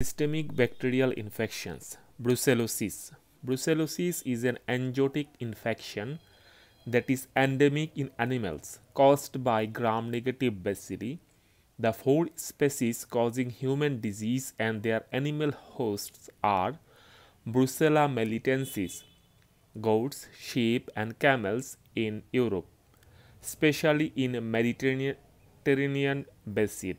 Systemic bacterial infections, brucellosis. Brucellosis is an angiotic infection that is endemic in animals caused by gram-negative bacilli, the four species causing human disease and their animal hosts are Brucella melitensis, goats, sheep and camels in Europe, especially in Mediterranean basin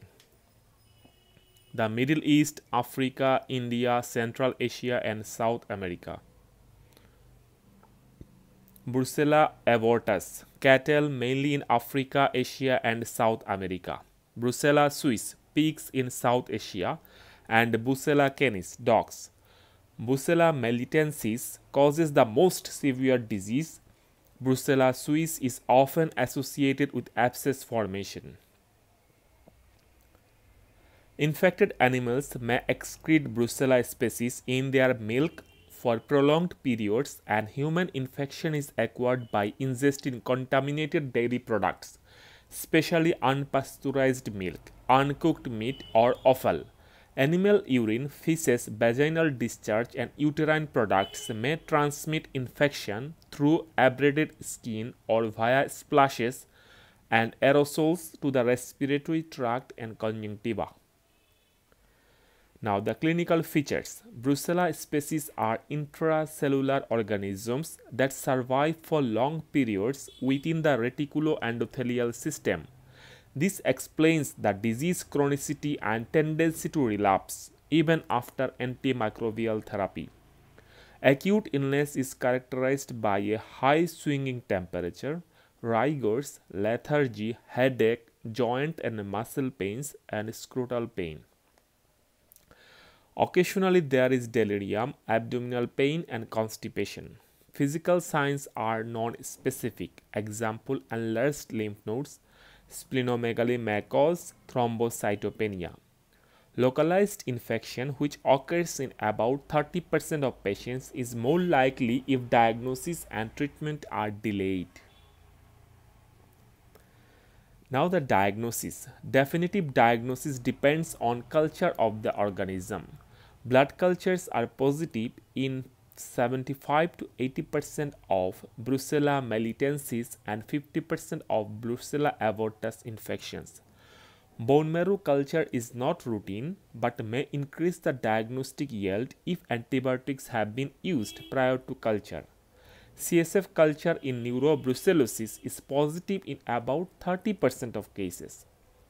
the Middle East, Africa, India, Central Asia, and South America. Brucella abortus cattle mainly in Africa, Asia, and South America. Brucella suis, pigs in South Asia, and Brucella canis, dogs. Brucella melitensis causes the most severe disease. Brucella suis is often associated with abscess formation. Infected animals may excrete Brucella species in their milk for prolonged periods and human infection is acquired by ingesting contaminated dairy products, especially unpasteurized milk, uncooked meat or offal. Animal urine, feces, vaginal discharge, and uterine products may transmit infection through abraded skin or via splashes and aerosols to the respiratory tract and conjunctiva. Now the clinical features. Brucella species are intracellular organisms that survive for long periods within the reticuloendothelial system. This explains the disease chronicity and tendency to relapse even after antimicrobial therapy. Acute illness is characterized by a high swinging temperature, rigors, lethargy, headache, joint and muscle pains, and scrotal pain. Occasionally, there is delirium, abdominal pain, and constipation. Physical signs are non-specific, example enlarged lymph nodes, splenomegaly mycos, thrombocytopenia. Localized infection, which occurs in about 30% of patients, is more likely if diagnosis and treatment are delayed. Now the diagnosis. Definitive diagnosis depends on culture of the organism. Blood cultures are positive in 75 to 80% of Brucella melitensis and 50% of Brucella abortus infections. Bone marrow culture is not routine but may increase the diagnostic yield if antibiotics have been used prior to culture. CSF culture in neurobrucellosis is positive in about 30% of cases.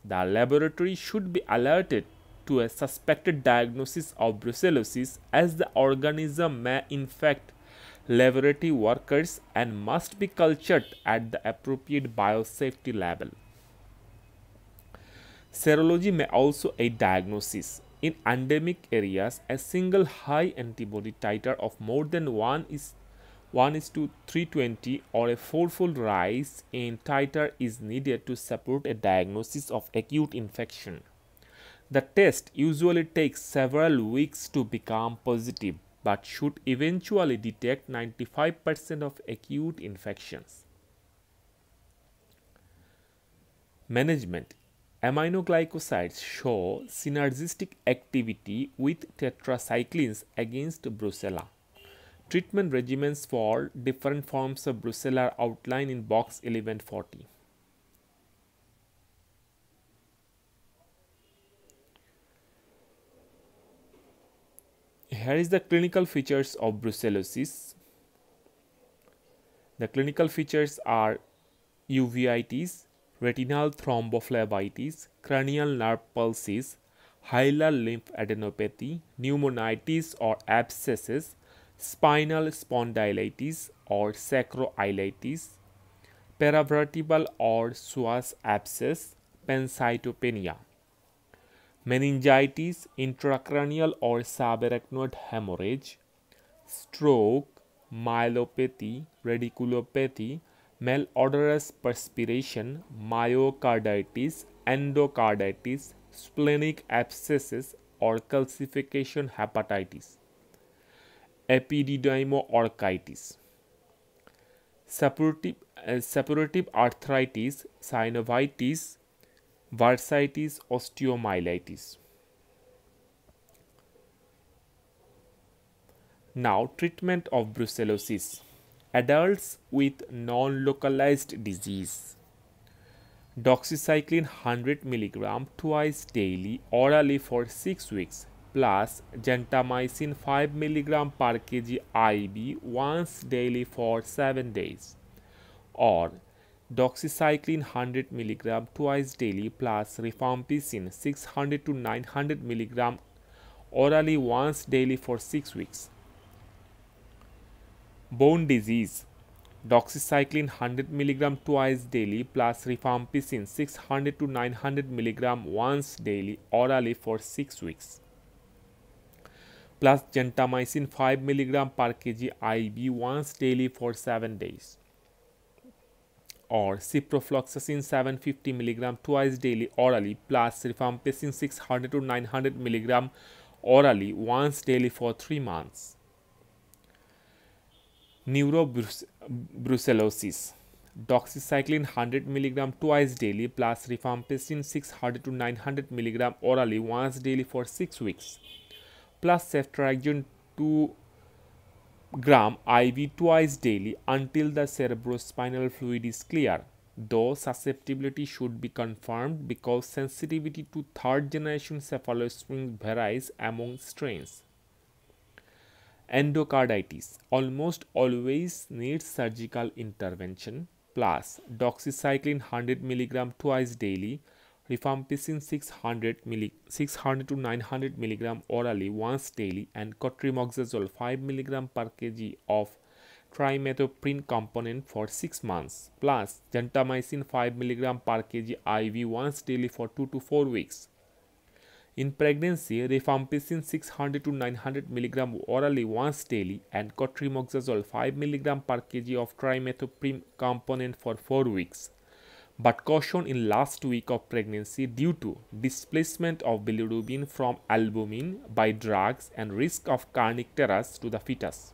The laboratory should be alerted to a suspected diagnosis of brucellosis as the organism may infect laboratory workers and must be cultured at the appropriate biosafety level. Serology may also aid diagnosis. In endemic areas, a single high antibody titer of more than 1 is 1 is to 320 or a fourfold rise in titer is needed to support a diagnosis of acute infection. The test usually takes several weeks to become positive but should eventually detect 95% of acute infections. Management Aminoglycosides show synergistic activity with tetracyclines against brucella. Treatment regimens for different forms of brucella are outlined in box 1140. here is the clinical features of brucellosis. The clinical features are uveitis, retinal thrombophlebitis, cranial nerve palsies, hilar lymphadenopathy, pneumonitis or abscesses, spinal spondylitis or sacroiliitis, paravertebral or psoas abscess, pancytopenia. meningitis, intracranial or subarachnoid hemorrhage, stroke, myelopathy, radiculopathy, malodorous perspiration, myocarditis, endocarditis, splenic abscesses or calcification hepatitis, epididymoarthritis, Supportive, uh, supportive arthritis, synovitis, bursitis osteomyelitis. Now treatment of brucellosis. Adults with non-localized disease. Doxycycline 100 mg twice daily orally for 6 weeks plus gentamicin 5 mg per kg IV once daily for 7 days or doxycycline 100 mg twice daily plus rifampicin 600 to 900 mg orally once daily for 6 weeks. Bone disease doxycycline 100 mg twice daily plus rifampicin 600 to 900 mg once daily orally for 6 weeks plus gentamicin 5 mg per kg IV once daily for 7 days. or ciprofloxacin 750 mg twice daily orally plus rifampicin 600 to 900 mg orally once daily for 3 months. Neurobrucellosis Doxycycline 100 mg twice daily plus rifampicin 600 to 900 mg orally once daily for 6 weeks plus ceftriaxone 2 gram IV twice daily until the cerebrospinal fluid is clear. Though susceptibility should be confirmed because sensitivity to third generation cephalosporins varies among strains. Endocarditis almost always needs surgical intervention plus doxycycline 100 mg twice daily rifampicin 600 milli 600 to 900 milligram orally once daily and cotrimoxazole 5 milligram per kg of trimethoprim component for 6 months plus gentamicin 5 mg per kg IV once daily for 2 to 4 weeks. In pregnancy, rifampicin 600 to 900 mg orally once daily and cotrimoxazole 5 mg per kg of trimethoprim component for 4 weeks but caution in last week of pregnancy due to displacement of bilirubin from albumin by drugs and risk of carnic to the fetus.